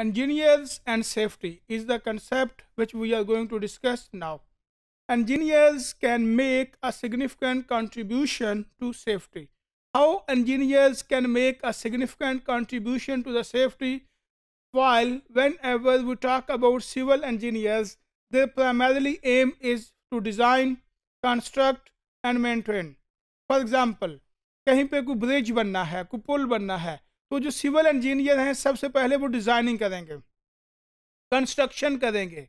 Engineers and safety is the concept which we are going to discuss now. Engineers can make a significant contribution to safety. How engineers can make a significant contribution to the safety while whenever we talk about civil engineers, their primarily aim is to design, construct and maintain. For example, कहीं पे कोई bridge बनना है कोई बनना है तो जो सिविल इंजीनियर हैं सबसे पहले वो डिज़ाइनिंग करेंगे कंस्ट्रक्शन करेंगे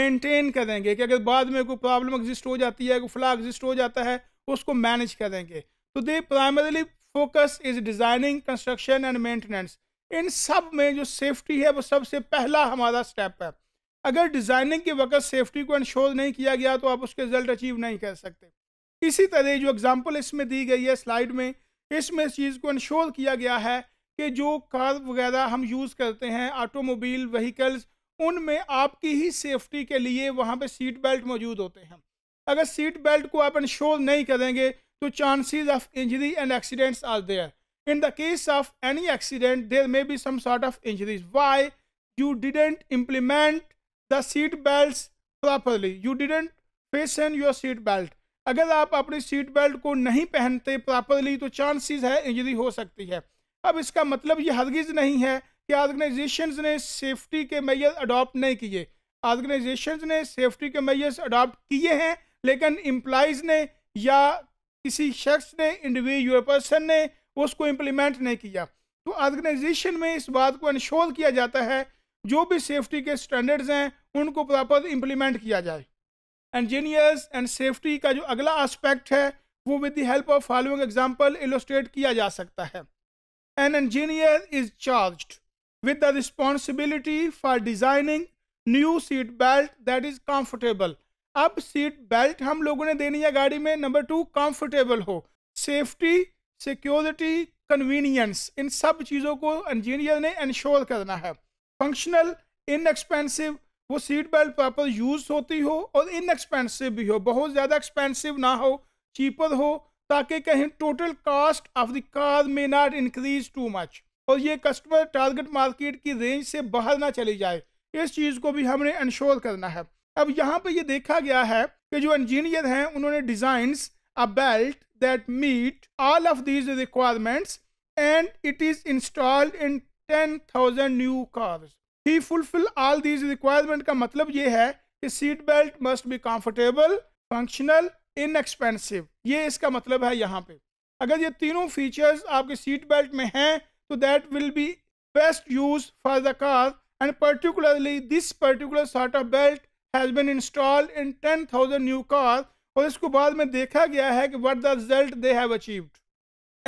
मेंटेन करेंगे कि अगर बाद में कोई प्रॉब्लम एग्जिस्ट हो जाती है कोई फ्ला एग्जिस्ट हो जाता है उसको मैनेज करेंगे तो the primarily focus is designing construction and maintenance इन सब में जो सेफ्टी है वो सबसे पहला हमारा स्टेप है अगर डिज़ाइनिंग के वक्त सेफ्टी को इंश्योर नहीं किया गया तो आप उसके रिजल्ट अचीव नहीं कर सकते इसी तरह जो एग्जाम्पल इसमें दी गई है स्लाइड में इसमें इस चीज़ को इंश्योर किया गया है कि जो कार वगैरह हम यूज़ करते हैं ऑटोमोबाइल व्हीकल्स उनमें आपकी ही सेफ्टी के लिए वहाँ पे सीट बेल्ट मौजूद होते हैं अगर सीट बेल्ट को आप इंश्योर नहीं करेंगे तो chances of injury and accidents are there in the case of any accident there may be some sort of injuries why you didn't implement the seat belt properly you didn't face your seat belt अगर आप अपनी seat belt को नहीं पहनते properly तो chances है injury हो सकती है अब इसका मतलब ये हरगिज़ नहीं है कि ऑर्गेनाइजेशन ने सेफ्टी के मैयर अडॉप्ट नहीं किए ऑर्गेनाइजेशन ने सेफ्टी के मैयर्स अडॉप्ट किए हैं लेकिन एम्प्लाइज ने या किसी शख्स ने इंडिविजुअल पर्सन ने उसको इम्प्लीमेंट नहीं किया तो ऑर्गेनाइजेशन में इस बात को इंश्योर किया जाता है जो भी सेफ्टी के स्टैंडर्ड्स हैं उनको प्रॉपर इम्प्लीमेंट किया जाए इंजीनियर्स एंड सेफ्टी का जो अगला एस्पेक्ट है वो with the help of following example illustrate किया जा सकता है an engineer is charged with the responsibility for designing new seat belt that is comfortable अब सीट बेल्ट हम लोगों ने देनी है गाड़ी में नंबर टू कम्फर्टेबल हो सेफ्टी सिक्योरिटी कन्वीनियंस इन सब चीज़ों को इंजीनियर ने इंश्योर करना है फंक्शनल इनएक्सपेंसिव वो सीट बेल्ट प्रॉपर यूज़ होती हो और इनएक्सपेंसिव भी हो बहुत ज़्यादा एक्सपेंसिव ना हो चीपर हो ताकि कहीं total cost of the car में नॉट इंक्रीज टू मच और ये कस्टमर टारगेट मार्केट की रेंज से बाहर ना चली जाए इस चीज़ को भी हमने इंश्योर करना है अब यहाँ पर यह देखा गया है कि जो इंजीनियर हैं उन्होंने designs a belt that meet all of these requirements and it is installed in ten thousand new cars he fulfil all these requirement का मतलब ये है कि seat belt must be comfortable functional inexpensive ये इसका मतलब है यहाँ पे अगर ये तीनों फीचर्स आपके सीट बेल्ट में हैं तो that will be best use for the car and particularly this particular sort of belt has been installed in ten thousand new car और इसको बाद में देखा गया है कि what the result they have achieved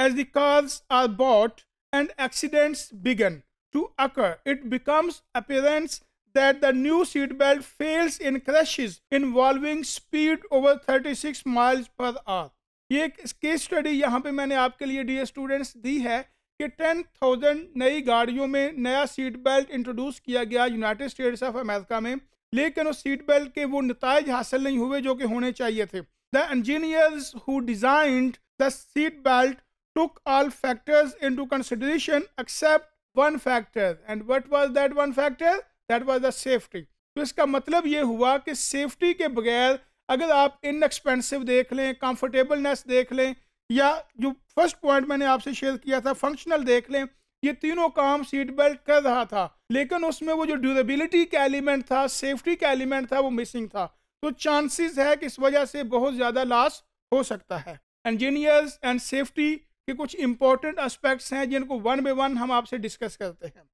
as the cars are bought and accidents began to occur it becomes apparent that the new seat belt fails in crashes involving speed over 36 miles per hour. ये case study yahan pe maine aapke liye dear students di hai ki 10,000 nayi gaadiyon mein naya seat belt introduce kiya gaya united states of america mein lekin us seat belt ke wo नतज hasil nahi hue jo ki hone chahiye the the engineers who designed the seat belt took all factors into consideration except one factor and what was that one factor that was the safety तो इसका मतलब ये हुआ कि safety के बगैर अगर आप इनएक्सपेंसिव देख लें कंफर्टेबलनेस देख लें या जो फर्स्ट पॉइंट मैंने आपसे शेयर किया था फंक्शनल देख लें ये तीनों काम सीट बेल्ट कर रहा था लेकिन उसमें वो जो ड्यूरेबिलिटी का एलिमेंट था सेफ्टी का एलिमेंट था वो मिसिंग था तो चांसेस है कि इस वजह से बहुत ज़्यादा लॉस हो सकता है इंजीनियर्स एंड सेफ्टी के कुछ इंपॉर्टेंट एस्पेक्ट्स हैं जिनको वन बाई वन हम आपसे डिस्कस करते हैं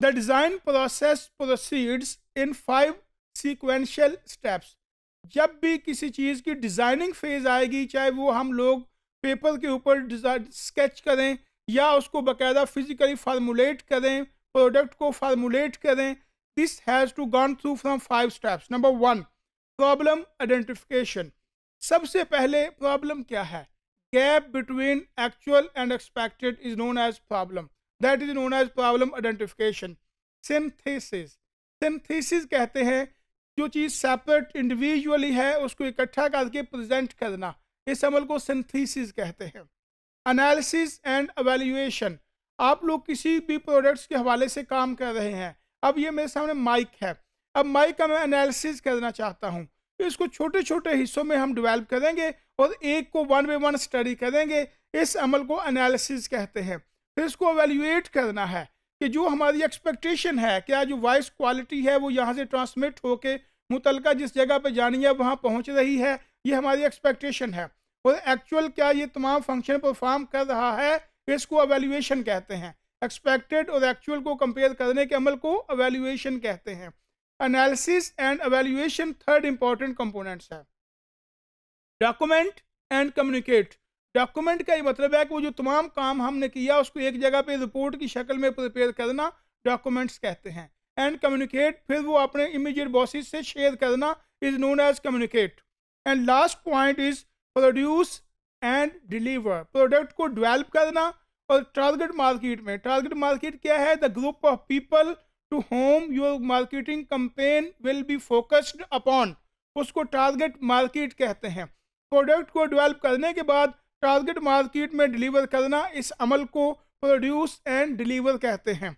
The design process proceeds in five sequential steps. जब भी किसी चीज़ की डिज़ाइनिंग फेज़ आएगी चाहे वो हम लोग पेपर के ऊपर स्केच करें या उसको बाकायदा फिजिकली फार्मूलेट करें प्रोडक्ट को फार्मूलेट करें this has to gone through from five steps number one problem identification सबसे पहले प्रॉब्लम क्या है gap between actual and expected is known as problem that is known as problem identification synthesis synthesis कहते हैं जो चीज़ separate individually है उसको इकट्ठा करके प्रेजेंट करना इस अमल को सिंथेसिस कहते हैं एनालिसिस एंड एवेल्यूएशन आप लोग किसी भी प्रोडक्ट्स के हवाले से काम कर रहे हैं अब ये मेरे सामने माइक है अब माइक का मैं एनालिसिस करना चाहता हूँ इसको छोटे छोटे हिस्सों में हम डिवेल्प करेंगे और एक को वन बाई वन स्टडी करेंगे इस अमल को एनालिसिस कहते हैं फिर इसको अवेल्यूएट करना है कि जो हमारी एक्सपेक्टेशन है क्या जो वॉइस क्वालिटी है वो यहाँ से ट्रांसमिट होके मुतलका जिस जगह पर जानी है वहाँ पहुँच रही है ये हमारी एक्सपेक्टेशन है और एक्चुअल क्या ये तमाम फंक्शन परफॉर्म कर रहा है इसको अवेल्यूएशन कहते हैं एक्सपेक्टेड और एक्चुअल को कंपेयर करने के अमल को अवेल्यूएशन कहते हैं analysis and evaluation third important components है डॉक्यूमेंट एंड कम्युनिकेट डॉक्यूमेंट का ये मतलब है कि वो जो तमाम काम हमने किया उसको एक जगह पे रिपोर्ट की शक्ल में प्रिपेयर करना डॉक्यूमेंट्स कहते हैं एंड कम्युनिकेट फिर वो अपने इमीजिएट बॉसिस से शेयर करना is known as communicate and last point is produce and deliver product को डिवेल्प करना और टारगेट मार्केट में टारगेट मार्केट क्या है the group of people to whom your marketing campaign will be focused upon उसको target market कहते हैं product को डिवेल्प करने के बाद टारगेट मार्केट में डिलीवर करना इस अमल को प्रोड्यूस एंड डिलीवर कहते हैं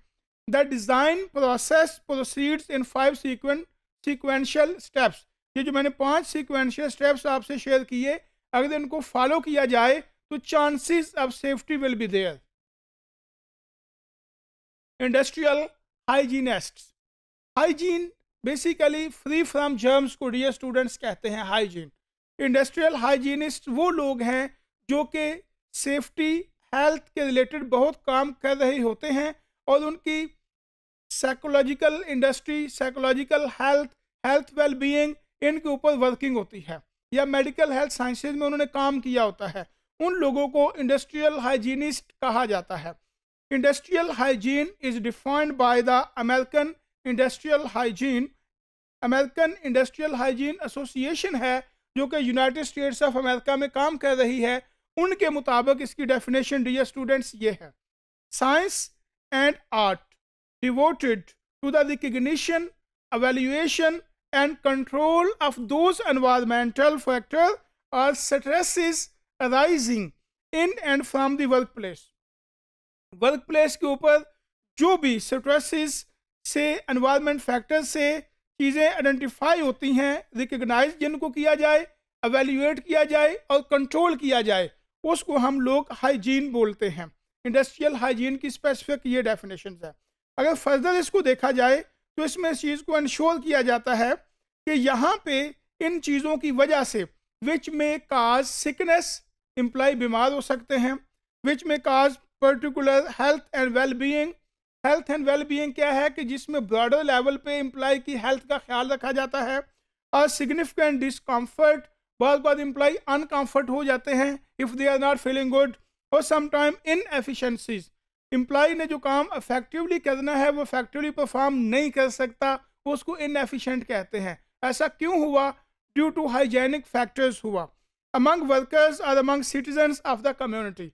the design process proceeds in five sequen sequential steps ये जो मैंने पांच सीक्वेंशियल स्टेप्स आपसे शेयर किए अगर इनको फॉलो किया जाए तो chances of safety will be there industrial hygienist hygiene basically free from germs को डियर स्टूडेंट्स कहते हैं हाइजीन इंडस्ट्रियल हाइजीनिस्ट वो लोग हैं जो कि सेफ्टी हेल्थ के रिलेटेड बहुत काम कर रहे होते हैं और उनकी psychological industry psychological health health being इनके ऊपर वर्किंग होती है या मेडिकल हेल्थ साइंसेज में उन्होंने काम किया होता है उन लोगों को इंडस्ट्रियल हाइजीनिस्ट कहा जाता है industrial hygiene is defined by the American industrial hygiene American industrial hygiene association है जो कि यूनाइटेड स्टेट्स ऑफ अमेरिका में काम कर रही है उनके मुताबिक इसकी डेफिनेशन डी स्टूडेंट्स ये है science and art devoted to the recognition and control of of factor or factors or stresses arising in and work place work place के ऊपर जो भी स्ट्रेस से एनवायरमेंट फैक्टर से चीज़ें आइडेंटिफाई होती हैं रिकग्नाइज जिनको किया जाए अवेल्यूएट किया जाए और कंट्रोल किया जाए उसको हम लोग हाइजीन बोलते हैं इंडस्ट्रियल हाइजीन की स्पेसिफिक ये डेफिनेशन है अगर फर्दर इसको देखा जाए तो इसमें इस चीज़ को इंश्योर किया जाता है कि यहाँ पे इन चीज़ों की वजह से विच में काज सिकनेस इम्प्लाई बीमार हो सकते हैं विच में cause particular health and well being health and being क्या है कि जिसमें ब्रॉडर लेवल पे इम्प्लाई की हेल्थ का ख्याल रखा जाता है और सिग्निफिकेंट डिसकम्फर्ट बहुत बहुत इम्प्लाई अनकम्फर्ट हो जाते हैं if they are not feeling good और समटाइम इन एफिशेंसीज एम्प्लाई ने जो काम अफेक्टिवली करना है वो अफेक्टिवली परफॉर्म नहीं कर सकता उसको एफिशेंट कहते हैं ऐसा क्यों हुआ ड्यू टू हाइजेनिक फैक्टर्स हुआ अमंग वर्कर्स और among citizen of the community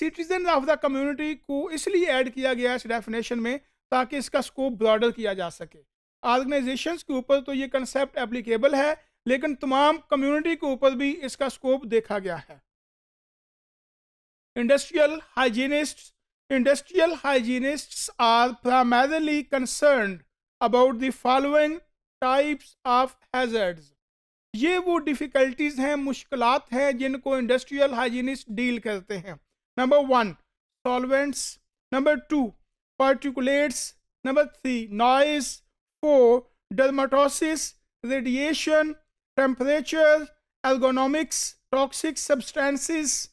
citizen of the community को इसलिए ऐड किया गया इस डेफिनेशन में ताकि इसका स्कोप ब्रॉडर किया जा सके ऑर्गेनाइजेशंस के ऊपर तो ये कंसेप्ट एप्लीकेबल है लेकिन तमाम कम्युनिटी के ऊपर भी इसका स्कोप देखा गया है industrial hygienist industrial hygienist are primarily concern about the following types of hazards ये वो डिफ़िकल्टीज़ हैं मुश्किल हैं जिनको इंडस्ट्रियल हाइजीनिस्ट डील करते हैं number one solvents number two particulates number three noise four dermatosis radiation temperature, ergonomics, toxic substances,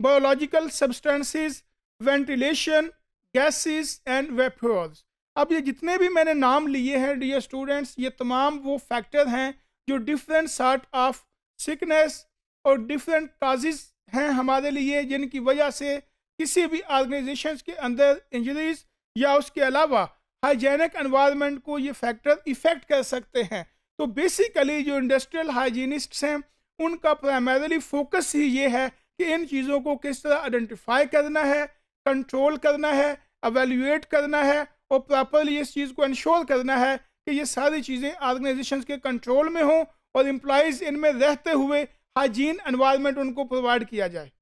biological substances, ventilation, gases and vapors. अब ये जितने भी मैंने नाम लिए हैं डियर स्टूडेंट्स ये तमाम वो फैक्टर हैं जो डिफरेंट सार्ट ऑफ सिकनेस और डिफरेंट काजेज हैं हमारे लिए जिनकी वजह से किसी भी ऑर्गेनाइजेशन के अंदर इंजरीज या उसके अलावा हाइजेनिक एनवायरनमेंट को ये फैक्टर इफ़ेक्ट कर सकते हैं तो बेसिकली जो इंडस्ट्रियल हाइजीनिस्ट्स हैं उनका प्राइमरली फोकस ही ये है कि इन चीज़ों को किस तरह आइडेंटिफाई करना है कंट्रोल करना है अवेल्यूएट करना है और प्रॉपरली इस चीज़ को इंश्योर करना है कि ये सारी चीज़ें ऑर्गेनाइजेशन के कंट्रोल में हों और एम्प्लॉयज़ इनमें रहते हुए हाइजीन एनवायरमेंट उनको प्रोवाइड किया जाए